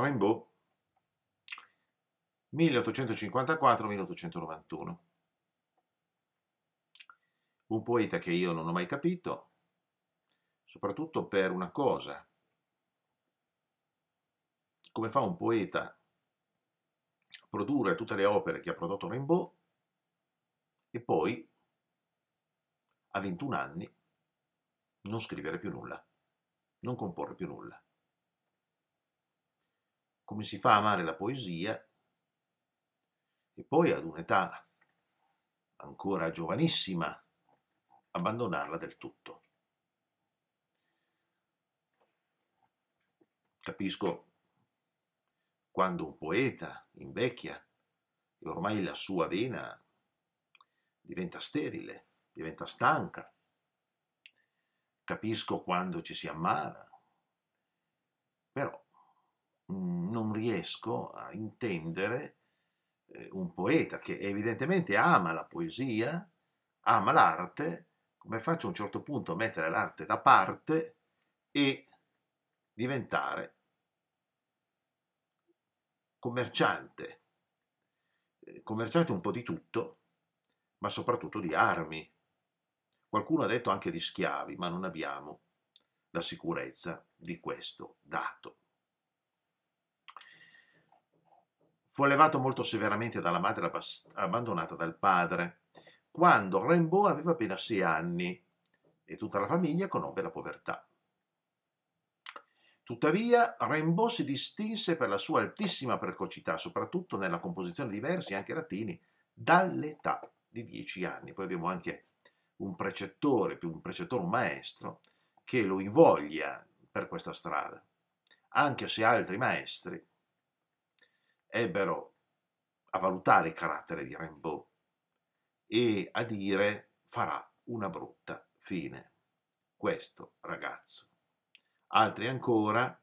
Rimbaud 1854-1891. Un poeta che io non ho mai capito, soprattutto per una cosa. Come fa un poeta a produrre tutte le opere che ha prodotto Rimbaud e poi, a 21 anni, non scrivere più nulla, non comporre più nulla come si fa a amare la poesia e poi ad un'età ancora giovanissima abbandonarla del tutto. Capisco quando un poeta invecchia e ormai la sua vena diventa sterile, diventa stanca. Capisco quando ci si ammala, però non riesco a intendere eh, un poeta che evidentemente ama la poesia, ama l'arte, come faccio a un certo punto a mettere l'arte da parte e diventare commerciante, eh, commerciante un po' di tutto, ma soprattutto di armi. Qualcuno ha detto anche di schiavi, ma non abbiamo la sicurezza di questo dato. Fu allevato molto severamente dalla madre abbandonata dal padre, quando Rimbaud aveva appena sei anni e tutta la famiglia conobbe la povertà. Tuttavia, Rimbaud si distinse per la sua altissima precocità, soprattutto nella composizione di versi, anche latini, dall'età di dieci anni. Poi abbiamo anche un precettore, più un precettore, un maestro, che lo invoglia per questa strada, anche se altri maestri ebbero a valutare il carattere di Rimbaud e a dire farà una brutta fine questo ragazzo. Altri ancora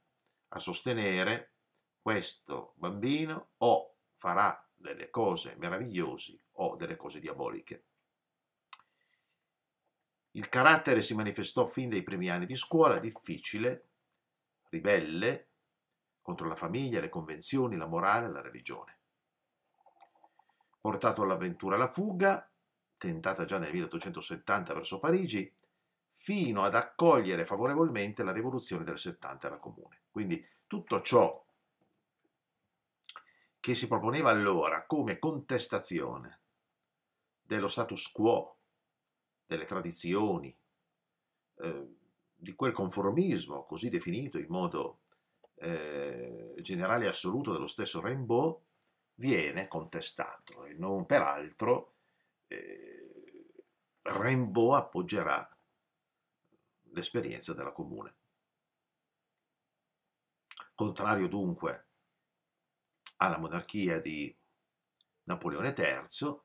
a sostenere questo bambino o oh, farà delle cose meravigliose o delle cose diaboliche. Il carattere si manifestò fin dai primi anni di scuola, difficile, ribelle, contro la famiglia, le convenzioni, la morale, la religione. Portato all'avventura alla fuga, tentata già nel 1870 verso Parigi, fino ad accogliere favorevolmente la rivoluzione del 70 alla Comune. Quindi tutto ciò che si proponeva allora come contestazione dello status quo, delle tradizioni, eh, di quel conformismo così definito in modo eh, generale assoluto dello stesso Rimbaud viene contestato e non peraltro eh, Rimbaud appoggerà l'esperienza della comune. Contrario dunque alla monarchia di Napoleone III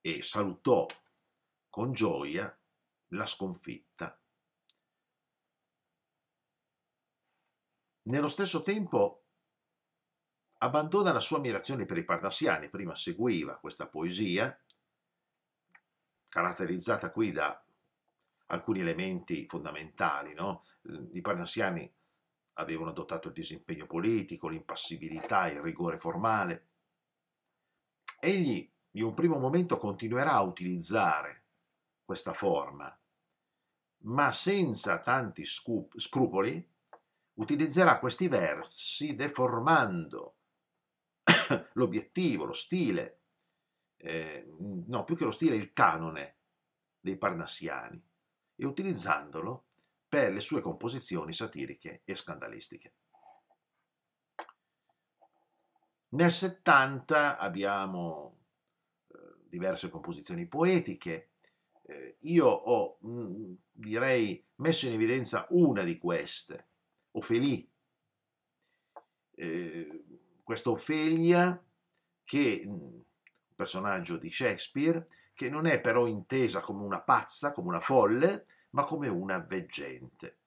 e salutò con gioia la sconfitta Nello stesso tempo abbandona la sua ammirazione per i parnassiani, prima seguiva questa poesia, caratterizzata qui da alcuni elementi fondamentali. No? I parnassiani avevano adottato il disimpegno politico, l'impassibilità, il rigore formale. Egli in un primo momento continuerà a utilizzare questa forma, ma senza tanti scrupoli utilizzerà questi versi deformando l'obiettivo, lo stile, eh, no, più che lo stile, il canone dei parnassiani e utilizzandolo per le sue composizioni satiriche e scandalistiche. Nel 70 abbiamo eh, diverse composizioni poetiche. Eh, io ho, mm, direi, messo in evidenza una di queste, Ofelì. Eh, questa Ofelia, che mm, un personaggio di Shakespeare, che non è però intesa come una pazza, come una folle, ma come una veggente,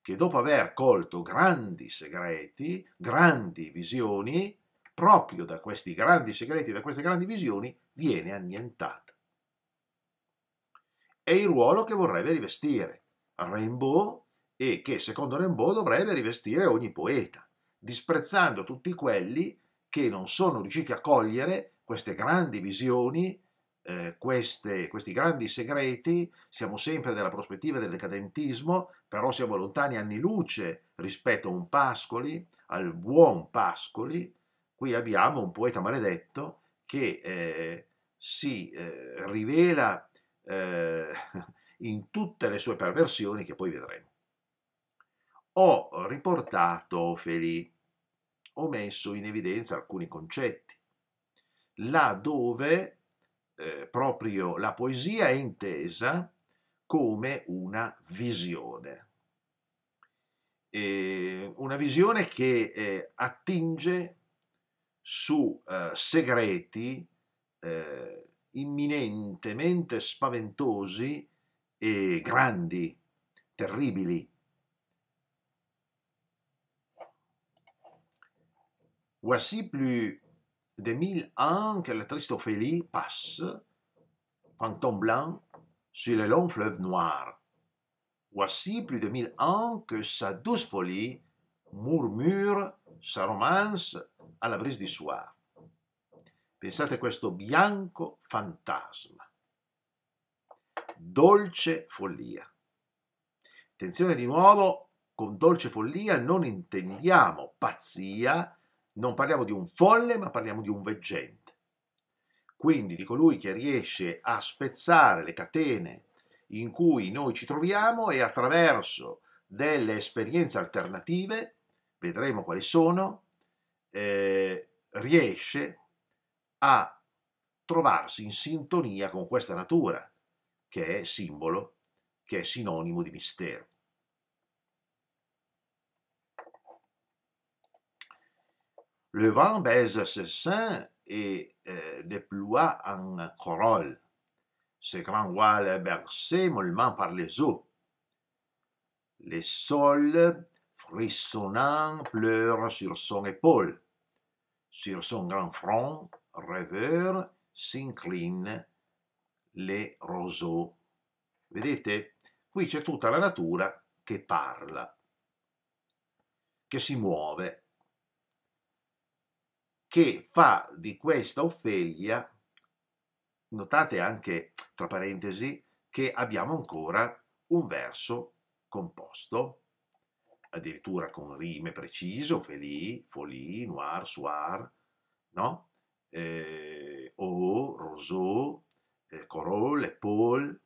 che dopo aver colto grandi segreti, grandi visioni, proprio da questi grandi segreti, da queste grandi visioni, viene annientata. È il ruolo che vorrebbe rivestire. Rainbow e che secondo Rimbaud dovrebbe rivestire ogni poeta, disprezzando tutti quelli che non sono riusciti a cogliere queste grandi visioni, eh, queste, questi grandi segreti, siamo sempre nella prospettiva del decadentismo, però siamo lontani anni luce rispetto a un Pascoli, al buon Pascoli, qui abbiamo un poeta maledetto che eh, si eh, rivela eh, in tutte le sue perversioni che poi vedremo ho riportato Ofeli, ho messo in evidenza alcuni concetti, là dove eh, proprio la poesia è intesa come una visione. E una visione che eh, attinge su eh, segreti eh, imminentemente spaventosi e grandi, terribili, Voici plus de mille ans que le triste Ophélie passe, fantôme blanc, sur le long fleuve noir. Voici plus de mille ans que sa douce folie murmure sa romance à la brise du soir. Pensate a questo bianco fantasma. Dolce follia. Attenzione di nuovo, con dolce follia non intendiamo pazzia, non parliamo di un folle, ma parliamo di un veggente. Quindi di colui che riesce a spezzare le catene in cui noi ci troviamo e attraverso delle esperienze alternative, vedremo quali sono, eh, riesce a trovarsi in sintonia con questa natura, che è simbolo, che è sinonimo di mistero. Le vent baise ses seins et euh, déploie en corolle. Ses grands voiles bercés mollement par les eaux. Les sols frissonnants pleurent sur son épaule. Sur son grand front, rêveur, s'incline les roseaux. Vedete, qui c'est toute la natura che parla, che si muove. che fa di questa Ofelia, notate anche tra parentesi, che abbiamo ancora un verso composto, addirittura con rime precise, Ofelì, Folì, Noir, Soir, no? Eh, o, Roseau, eh, Corolle, Paul,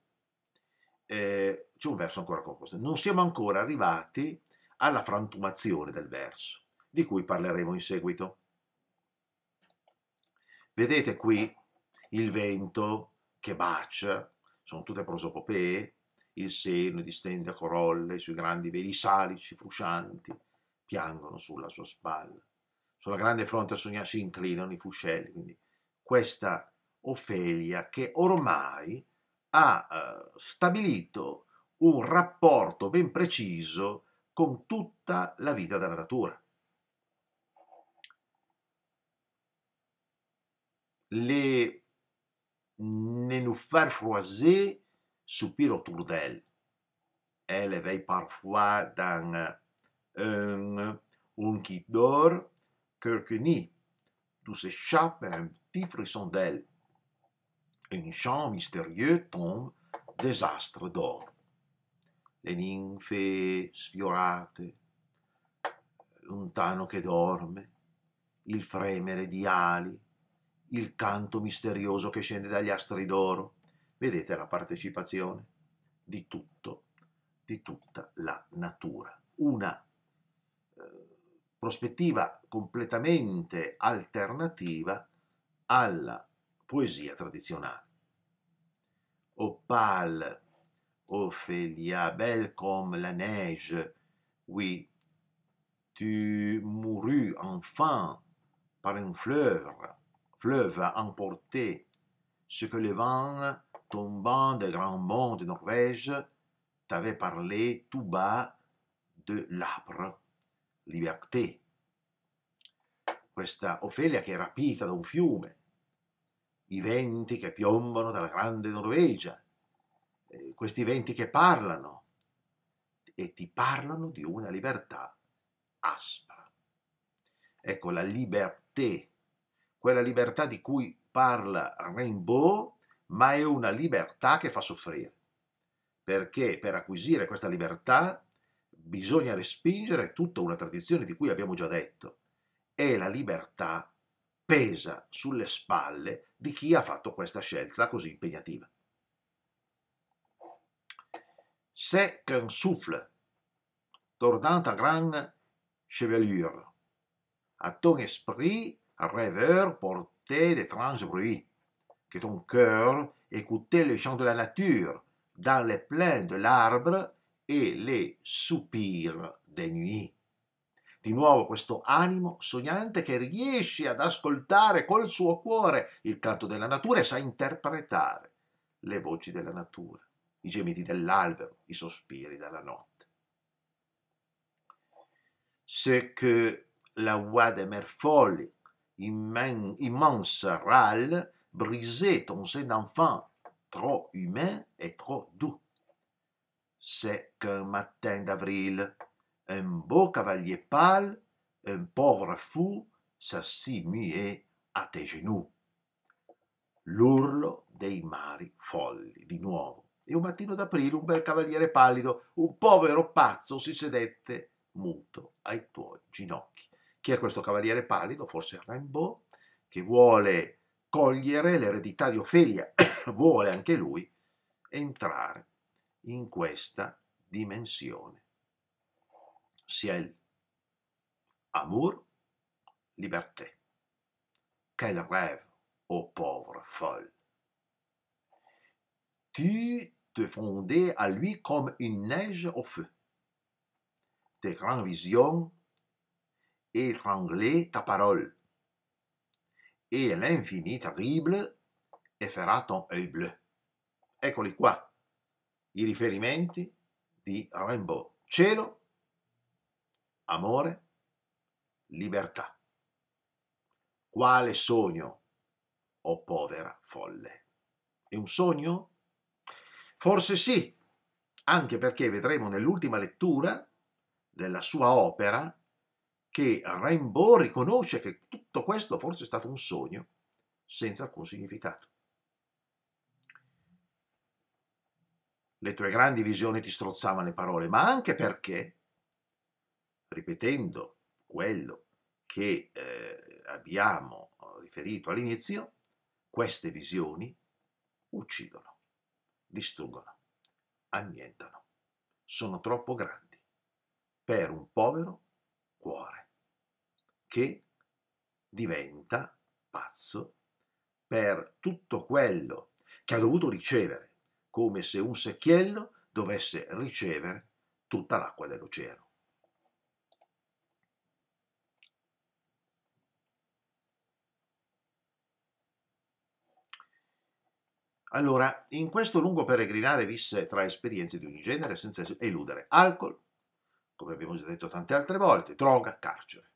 eh, c'è un verso ancora composto. Non siamo ancora arrivati alla frantumazione del verso, di cui parleremo in seguito. Vedete qui il vento che bacia, sono tutte prosopopee, il seno distende a corolle sui grandi veli salici fruscianti, piangono sulla sua spalla. Sulla grande fronte a sognare si inclinano i fuscelli, quindi questa Ofelia che ormai ha eh, stabilito un rapporto ben preciso con tutta la vita della natura. les nénuphars froissés soupirent autour d'elle. Elle éveille parfois dans euh, un, un qui dort quelque nid, d'où s'échappe un petit frisson d'elle. Un chant mystérieux tombe désastre d'or. Le ninfe sfiorate, lontano che dorme, il fremere di ali, il canto misterioso che scende dagli astri d'oro. Vedete la partecipazione di tutto, di tutta la natura. Una eh, prospettiva completamente alternativa alla poesia tradizionale. Opal, Ophelia, belle comme la neige, oui, tu mourus enfin par une fleur, fleuve a emporté ce que le vent tombant des grands monts de Norvège t'avaient parlé tout bas de l'âpre liberté. Questa Ophelia che è rapita da un fiume, i venti che piombano dalla grande Norvegia, questi venti che parlano e ti parlano di una libertà aspra. Ecco, la liberté quella libertà di cui parla Rimbaud, ma è una libertà che fa soffrire, perché per acquisire questa libertà bisogna respingere tutta una tradizione di cui abbiamo già detto, e la libertà pesa sulle spalle di chi ha fatto questa scelta così impegnativa. Se qu'un souffle, tornant à grande chevelure, à ton esprit rêveur porté d'étranges bruits. Que ton cœur écoutait le chant de la nature dans les plaines de l'arbre et les soupirs des nuits. Di nuovo questo animo sognante che riesce ad ascoltare col suo cuore il canto della natura e sa interpretare le voci della natura, i gemiti dell'albero, i sospiri della notte. Ce que la voix des mers folles immen, immense râle brisait ton sein d'enfant, trop humain et trop doux. C'est qu'un matin d'avril, un beau cavalier pâle, un pauvre fou, s'assit muet a te genoux. L'urlo dei mari folli di nuovo. E un mattino d'aprile un bel cavaliere pallido, un povero pazzo, si sedette muto ai tuoi ginocchi. Chi è questo cavaliere pallido? Forse Rimbaud, che vuole cogliere l'eredità di Ofelia, vuole anche lui entrare in questa dimensione. Ciel, amour, liberté. Quel rêve, ô oh pauvre folle. Tu te fondais à lui comme une neige au feu. Tes grandes visions étrangler ta parole. Et l'infini terribile effera ton œil bleu. Eccoli qua i riferimenti di Rimbaud. Cielo, amore, libertà. Quale sogno, o oh povera folle? È un sogno? Forse sì, anche perché vedremo nell'ultima lettura della sua opera che Rimbaud riconosce che tutto questo forse è stato un sogno senza alcun significato. Le tue grandi visioni ti strozzavano le parole, ma anche perché, ripetendo quello che eh, abbiamo riferito all'inizio, queste visioni uccidono, distruggono, annientano, sono troppo grandi per un povero cuore che diventa pazzo per tutto quello che ha dovuto ricevere, come se un secchiello dovesse ricevere tutta l'acqua dell'oceano. Allora, in questo lungo peregrinare visse tra esperienze di ogni genere senza eludere alcol, come abbiamo già detto tante altre volte, droga, carcere.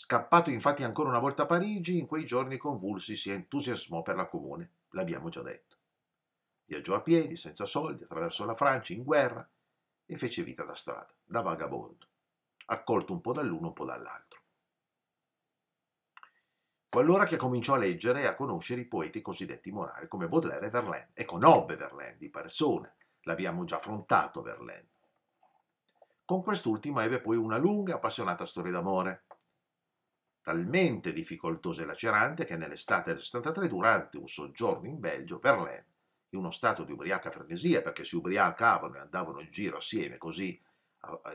Scappato infatti ancora una volta a Parigi, in quei giorni convulsi si entusiasmò per la comune, l'abbiamo già detto. Viaggiò a piedi, senza soldi, attraverso la Francia, in guerra, e fece vita da strada, da vagabondo, accolto un po' dall'uno, un po' dall'altro. Fu allora che cominciò a leggere e a conoscere i poeti cosiddetti morali come Baudelaire e Verlaine, e conobbe Verlaine di persona, l'abbiamo già affrontato Verlaine. Con quest'ultima ebbe poi una lunga e appassionata storia d'amore, talmente difficoltosa e lacerante che nell'estate del 73, durante un soggiorno in Belgio, Verlaine, in uno stato di ubriaca frenesia, perché si ubriacavano e andavano in giro assieme così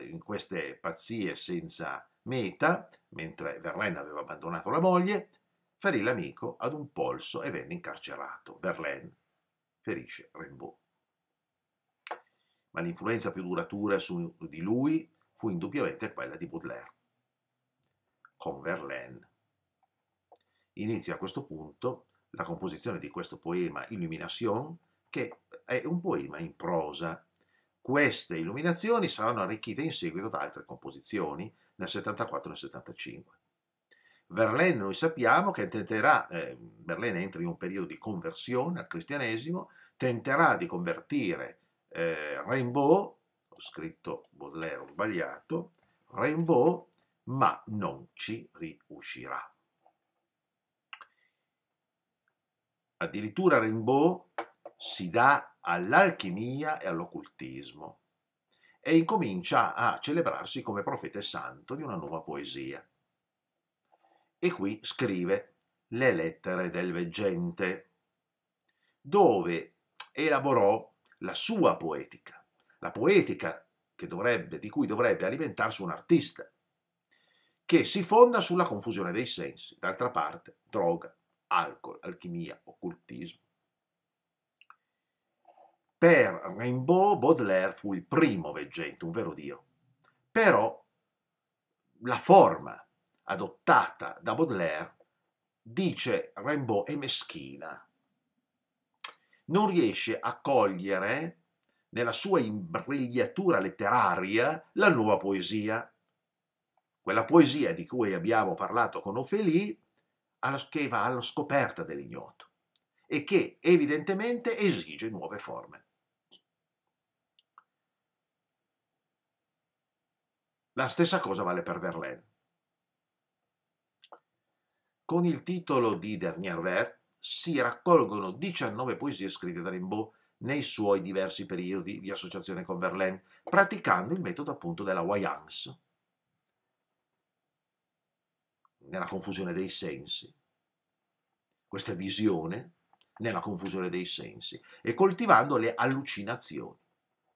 in queste pazzie senza meta, mentre Verlaine aveva abbandonato la moglie, ferì l'amico ad un polso e venne incarcerato. Verlaine ferisce Rimbaud. Ma l'influenza più duratura su di lui fu indubbiamente quella di Baudelaire con Verlaine. Inizia a questo punto la composizione di questo poema Illumination, che è un poema in prosa. Queste illuminazioni saranno arricchite in seguito da altre composizioni nel 74 e nel 75. Verlaine, noi sappiamo che tenterà, eh, Verlaine entra in un periodo di conversione al cristianesimo, tenterà di convertire eh, Rimbaud, ho scritto Baudelaire ho sbagliato, Rimbaud ma non ci riuscirà. Addirittura Rimbaud si dà all'alchimia e all'occultismo e incomincia a celebrarsi come profeta e santo di una nuova poesia. E qui scrive Le lettere del veggente, dove elaborò la sua poetica, la poetica dovrebbe, di cui dovrebbe alimentarsi un artista, che si fonda sulla confusione dei sensi, d'altra parte droga, alcol, alchimia, occultismo. Per Rimbaud Baudelaire fu il primo veggente, un vero Dio, però la forma adottata da Baudelaire, dice Rimbaud, è meschina. Non riesce a cogliere nella sua imbrigliatura letteraria la nuova poesia quella poesia di cui abbiamo parlato con Ophélie, che va alla scoperta dell'ignoto e che evidentemente esige nuove forme. La stessa cosa vale per Verlaine. Con il titolo di Dernier Vert si raccolgono 19 poesie scritte da Rimbaud nei suoi diversi periodi di associazione con Verlaine, praticando il metodo appunto della Wayans, nella confusione dei sensi, questa visione nella confusione dei sensi e coltivando le allucinazioni,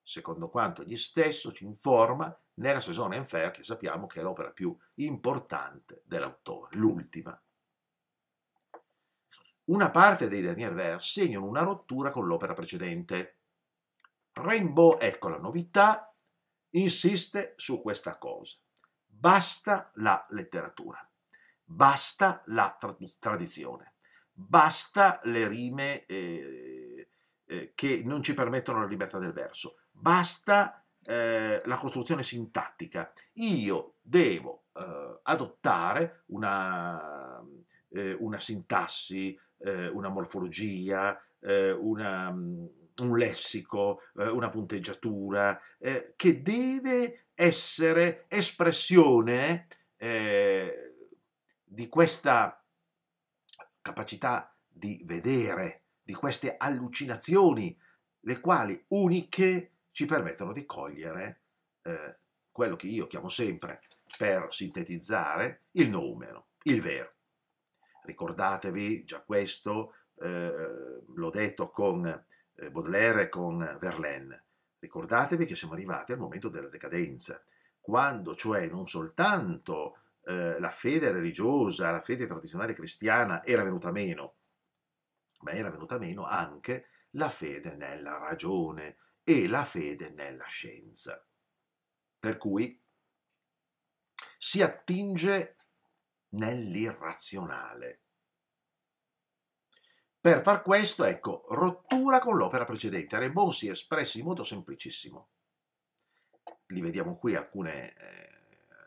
secondo quanto egli stesso ci informa nella Saison Enfer, che sappiamo che è l'opera più importante dell'autore, l'ultima. Una parte dei dernier vers segnano una rottura con l'opera precedente. Rainbow, ecco la novità, insiste su questa cosa. Basta la letteratura. Basta la tra tradizione, basta le rime eh, eh, che non ci permettono la libertà del verso, basta eh, la costruzione sintattica. Io devo eh, adottare una, eh, una sintassi, eh, una morfologia, una, mm, un lessico, una punteggiatura, che deve essere espressione eh, di questa capacità di vedere, di queste allucinazioni, le quali uniche ci permettono di cogliere eh, quello che io chiamo sempre, per sintetizzare, il numero, il vero. Ricordatevi già questo, eh, l'ho detto con eh, Baudelaire e con Verlaine. Ricordatevi che siamo arrivati al momento della decadenza, quando cioè non soltanto eh, la fede religiosa, la fede tradizionale cristiana era venuta meno, ma era venuta meno anche la fede nella ragione e la fede nella scienza. Per cui si attinge nell'irrazionale. Per far questo, ecco, rottura con l'opera precedente. Raymond si è espresso in modo semplicissimo. Li vediamo qui alcune, eh,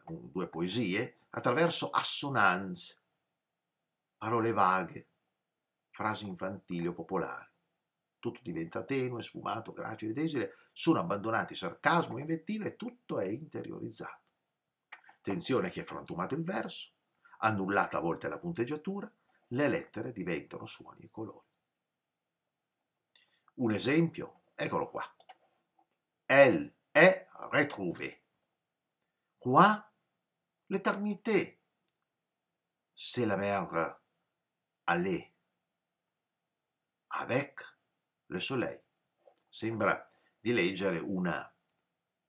due poesie attraverso assonanze, parole vaghe, frasi infantili o popolari. Tutto diventa tenue, sfumato, gracile, desile, sono abbandonati sarcasmo, invettive e tutto è interiorizzato. Tensione che è frantumato il verso, annullata a volte la punteggiatura, le lettere diventano suoni e colori. Un esempio, eccolo qua. Elle è retrouvée. Qua L'éternité, c'est la mer. Aller avec le soleil. Sembra di leggere una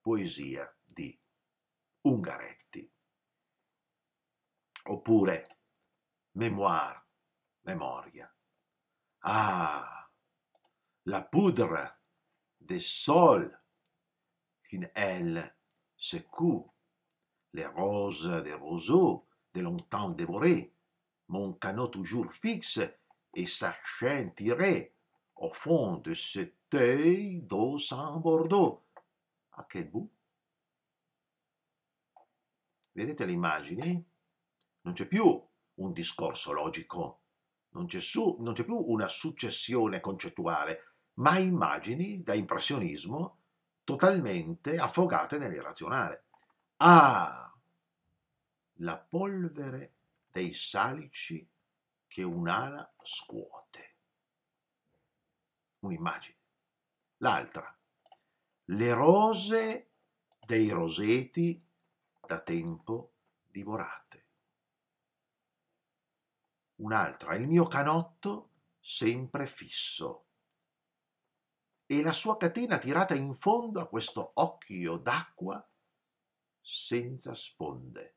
poesia di Ungaretti. Oppure Mémoire, memoria. Ah, la poudre des sols qu'une aile secoue les roses des roseaux de longtemps dévorées, mon canot toujours fixe et sa chaîne tirée au fond de cet œil d'eau sans bordeaux. A quel bout? Vedete le immagini? Non c'è più un discorso logico, non c'è, più una successione concettuale, ma immagini da impressionismo totalmente affogate nell'irrazionale. Ah! La polvere dei salici che un'ala scuote. Un'immagine. L'altra. Le rose dei roseti da tempo divorate. Un'altra. Il mio canotto sempre fisso e la sua catena tirata in fondo a questo occhio d'acqua senza sponde.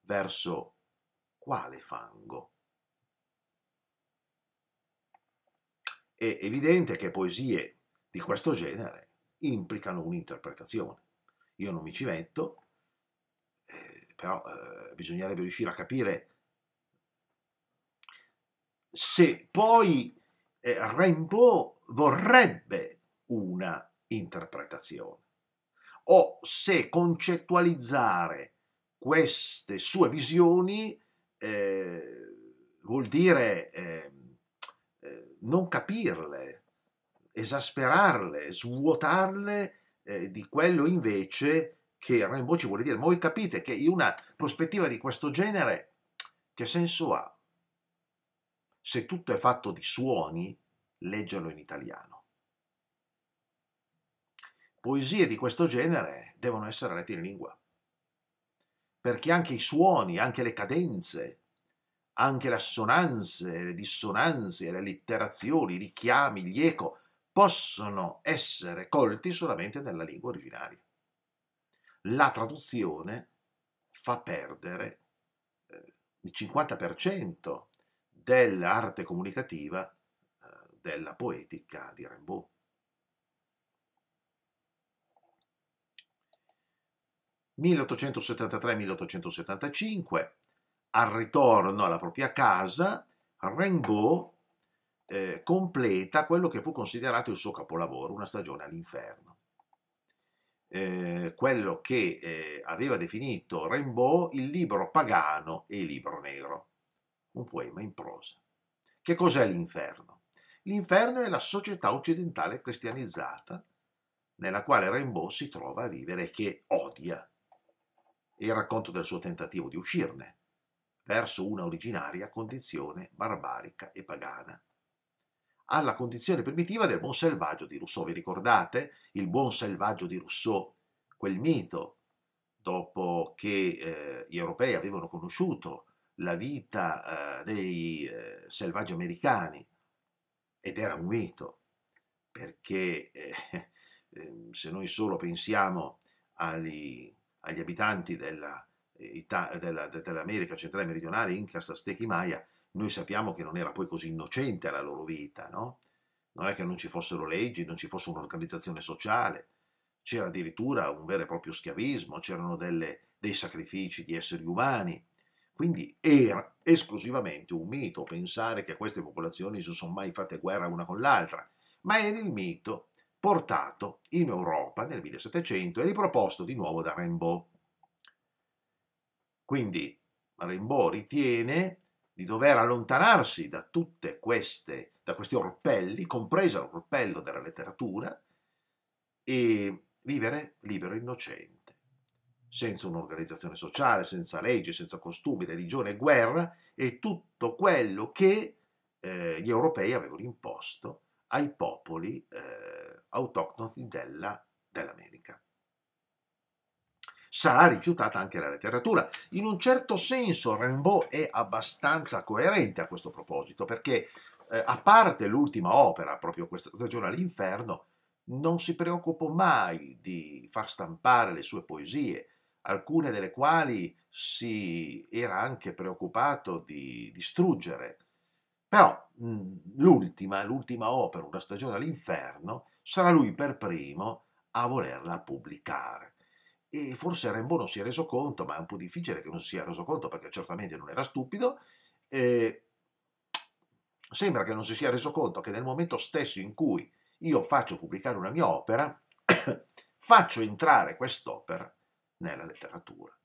Verso quale fango? È evidente che poesie di questo genere implicano un'interpretazione. Io non mi ci metto, eh, però eh, bisognerebbe riuscire a capire se poi eh, Rimbaud vorrebbe una interpretazione o se concettualizzare queste sue visioni eh, vuol dire eh, eh non capirle, esasperarle, svuotarle eh, di quello invece che Rimbaud ci vuole dire. Ma voi capite che in una prospettiva di questo genere che senso ha? Se tutto è fatto di suoni, leggerlo in italiano poesie di questo genere devono essere lette in lingua, perché anche i suoni, anche le cadenze, anche le assonanze, le dissonanze, le allitterazioni, i richiami, gli eco, possono essere colti solamente nella lingua originaria. La traduzione fa perdere eh, il 50% dell'arte comunicativa eh, della poetica di Rimbaud. 1873-1875, al ritorno alla propria casa, Rimbaud eh, completa quello che fu considerato il suo capolavoro, una stagione all'inferno. Eh, quello che eh, aveva definito Rimbaud il libro pagano e il libro nero, un poema in prosa. Che cos'è l'inferno? L'inferno è la società occidentale cristianizzata nella quale Rimbaud si trova a vivere e che odia e il racconto del suo tentativo di uscirne, verso una originaria condizione barbarica e pagana. Alla condizione primitiva del buon selvaggio di Rousseau, vi ricordate? Il buon selvaggio di Rousseau, quel mito, dopo che eh, gli europei avevano conosciuto la vita eh, dei eh, selvaggi americani, ed era un mito, perché eh, ehm, se noi solo pensiamo agli agli abitanti della, eh, della, dell'America centrale meridionale, in Aztechi, Maya, noi sappiamo che non era poi così innocente la loro vita, no? Non è che non ci fossero leggi, non ci fosse un'organizzazione sociale, c'era addirittura un vero e proprio schiavismo, c'erano delle, dei sacrifici di esseri umani. Quindi era esclusivamente un mito pensare che queste popolazioni si sono mai fatte guerra una con l'altra, ma era il mito portato in Europa nel 1700 e riproposto di nuovo da Rimbaud. Quindi Rimbaud ritiene di dover allontanarsi da tutte queste, da questi orpelli, compreso l'orpello della letteratura, e vivere libero e innocente, senza un'organizzazione sociale, senza leggi, senza costumi, religione guerra, e tutto quello che eh, gli europei avevano imposto ai popoli eh, autoctoni della, dell'America. Sarà rifiutata anche la letteratura. In un certo senso Rimbaud è abbastanza coerente a questo proposito, perché eh, a parte l'ultima opera, proprio questa stagione all'inferno, non si preoccupò mai di far stampare le sue poesie, alcune delle quali si era anche preoccupato di distruggere. Però mh, l'ultima, l'ultima opera, Una stagione all'inferno, sarà lui per primo a volerla pubblicare. E forse Rimbaud non si è reso conto, ma è un po' difficile che non si sia reso conto perché certamente non era stupido. Eh, sembra che non si sia reso conto che nel momento stesso in cui io faccio pubblicare una mia opera, faccio entrare quest'opera nella letteratura.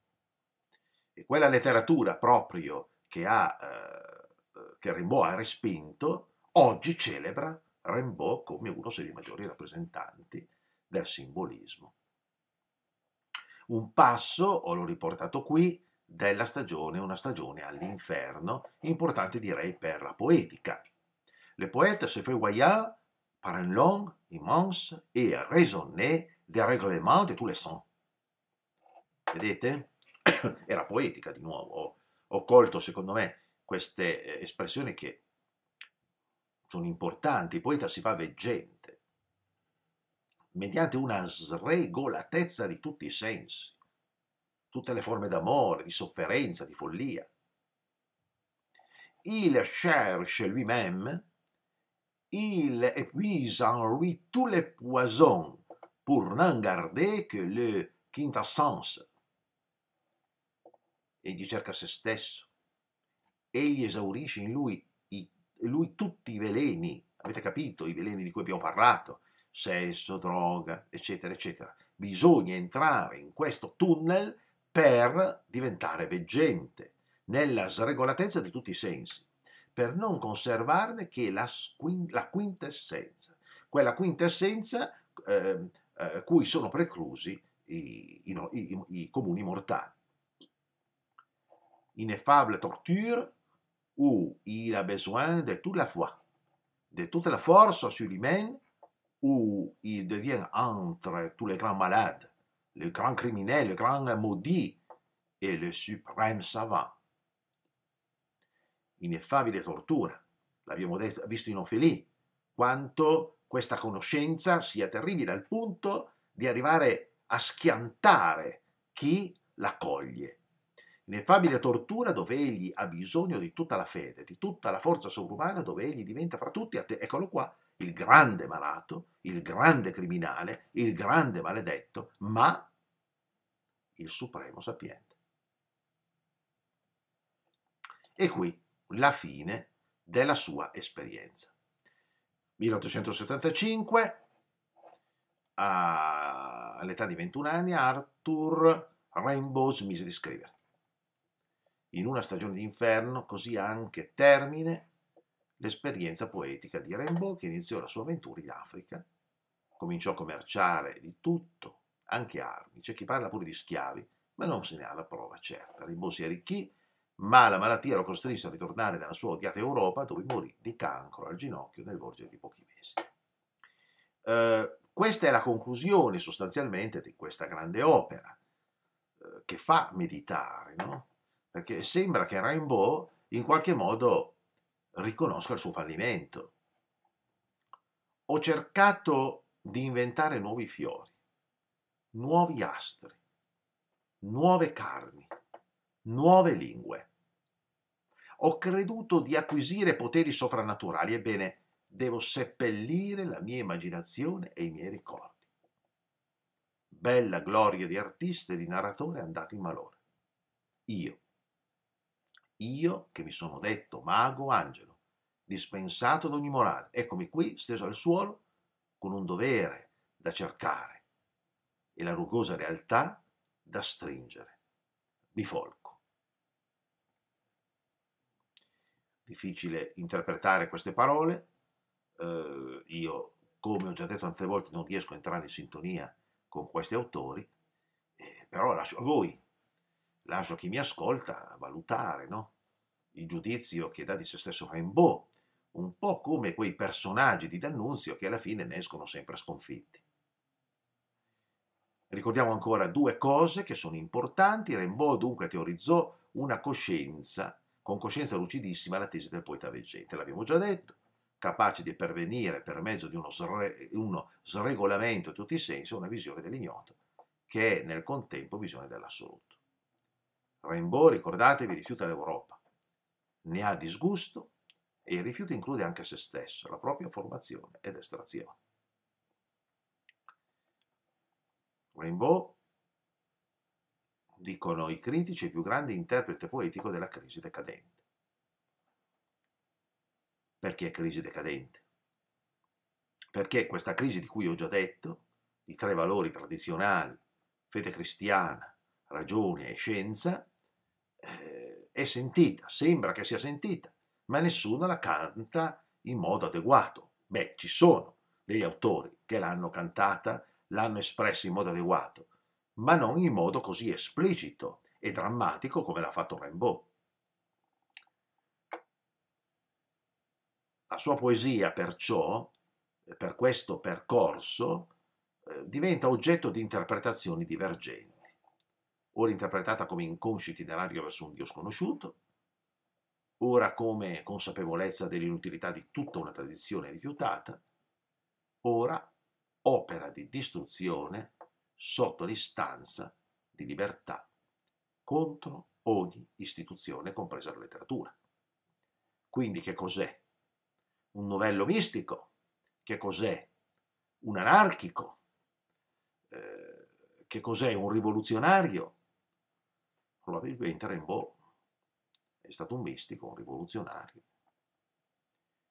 E quella letteratura proprio che, ha, eh, eh che Rimbaud ha respinto, oggi celebra Rimbaud come uno dei maggiori rappresentanti del simbolismo. Un passo, o l'ho riportato qui, della stagione, una stagione all'inferno, importante direi per la poetica. Le poète se fait voyard par un long, immense et raisonné dérèglement de tous les sens. Vedete? Era poetica di nuovo. Ho, ho colto, secondo me, queste eh, espressioni che sono importanti, il poeta si fa veggente, mediante una sregolatezza di tutti i sensi, tutte le forme d'amore, di sofferenza, di follia. Il cherche lui-même, il épuise en lui tous les poisons pour n'en garder que le quintessence. Egli cerca se stesso, egli esaurisce in lui lui tutti i veleni, avete capito, i veleni di cui abbiamo parlato, sesso, droga, eccetera, eccetera. Bisogna entrare in questo tunnel per diventare veggente, nella sregolatezza di tutti i sensi, per non conservarne che la, la quintessenza, quella quintessenza eh, eh, cui sono preclusi i, i, i, i comuni mortali. Ineffable torture où il a besoin de toute la foi, de toute la force surhumaine, où il devient entre tous les grands malades, le grand criminel, le grand maudit e le suprême savant. Ineffabile tortura, l'abbiamo visto in Ophélie, quanto questa conoscenza sia terribile al punto di arrivare a schiantare chi la coglie ineffabile tortura dove egli ha bisogno di tutta la fede, di tutta la forza sovrumana dove egli diventa fra tutti, a te. eccolo qua, il grande malato, il grande criminale, il grande maledetto, ma il supremo sapiente. E qui la fine della sua esperienza. 1875, all'età di 21 anni, Arthur Rainbow smise di scrivere in una stagione d'inferno, così anche termine l'esperienza poetica di Rimbaud che iniziò la sua avventura in Africa. Cominciò a commerciare di tutto, anche armi, c'è chi parla pure di schiavi, ma non se ne ha la prova certa. Rimbaud si arricchì, ma la malattia lo costrinse a ritornare nella sua odiata Europa, dove morì di cancro al ginocchio nel volgere di pochi mesi. Eh, questa è la conclusione sostanzialmente di questa grande opera, eh, che fa meditare, no? perché sembra che Rainbow in qualche modo riconosca il suo fallimento. Ho cercato di inventare nuovi fiori, nuovi astri, nuove carni, nuove lingue. Ho creduto di acquisire poteri sovrannaturali, ebbene, devo seppellire la mia immaginazione e i miei ricordi. Bella gloria di artista e di narratore andati in malore. Io, io che mi sono detto mago angelo, dispensato ad ogni morale, eccomi qui steso al suolo con un dovere da cercare e la rugosa realtà da stringere. Mi folco. Difficile interpretare queste parole, eh, io come ho già detto tante volte non riesco a entrare in sintonia con questi autori, eh, però lascio a voi, lascio a chi mi ascolta valutare, no? il giudizio che dà di se stesso Rimbaud, un po' come quei personaggi di D'Annunzio che alla fine ne escono sempre sconfitti. Ricordiamo ancora due cose che sono importanti. Rimbaud dunque teorizzò una coscienza, con coscienza lucidissima, la tesi del poeta veggente, l'abbiamo già detto, capace di pervenire per mezzo di uno, sre uno sregolamento di tutti i sensi a una visione dell'ignoto, che è nel contempo visione dell'assoluto. Rimbaud, ricordatevi, rifiuta l'Europa, ne ha disgusto e il rifiuto include anche se stesso, la propria formazione ed estrazione. Rimbaud, dicono i critici, è il più grande interprete poetico della crisi decadente. Perché è crisi decadente? Perché questa crisi di cui ho già detto, i tre valori tradizionali, fede cristiana, ragione e scienza, eh, è sentita, sembra che sia sentita, ma nessuno la canta in modo adeguato. Beh, ci sono degli autori che l'hanno cantata, l'hanno espressa in modo adeguato, ma non in modo così esplicito e drammatico come l'ha fatto Rimbaud. La sua poesia, perciò, per questo percorso, eh, diventa oggetto di interpretazioni divergenti ora interpretata come inconscio itinerario verso un Dio sconosciuto, ora come consapevolezza dell'inutilità di tutta una tradizione rifiutata, ora opera di distruzione sotto l'istanza di libertà contro ogni istituzione, compresa la letteratura. Quindi che cos'è? Un novello mistico? Che cos'è? Un anarchico? Eh, che cos'è? Un rivoluzionario? Probabilmente Rimbaud è stato un mistico, un rivoluzionario,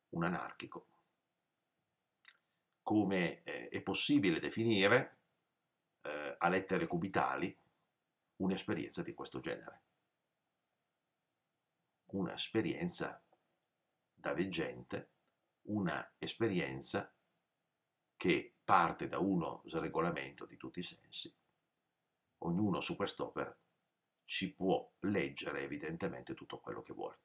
un anarchico. Come eh, è possibile definire eh, a lettere cubitali un'esperienza di questo genere? Un'esperienza da veggente, un'esperienza che parte da uno sregolamento di tutti i sensi. Ognuno su quest'opera ci può leggere evidentemente tutto quello che vuole.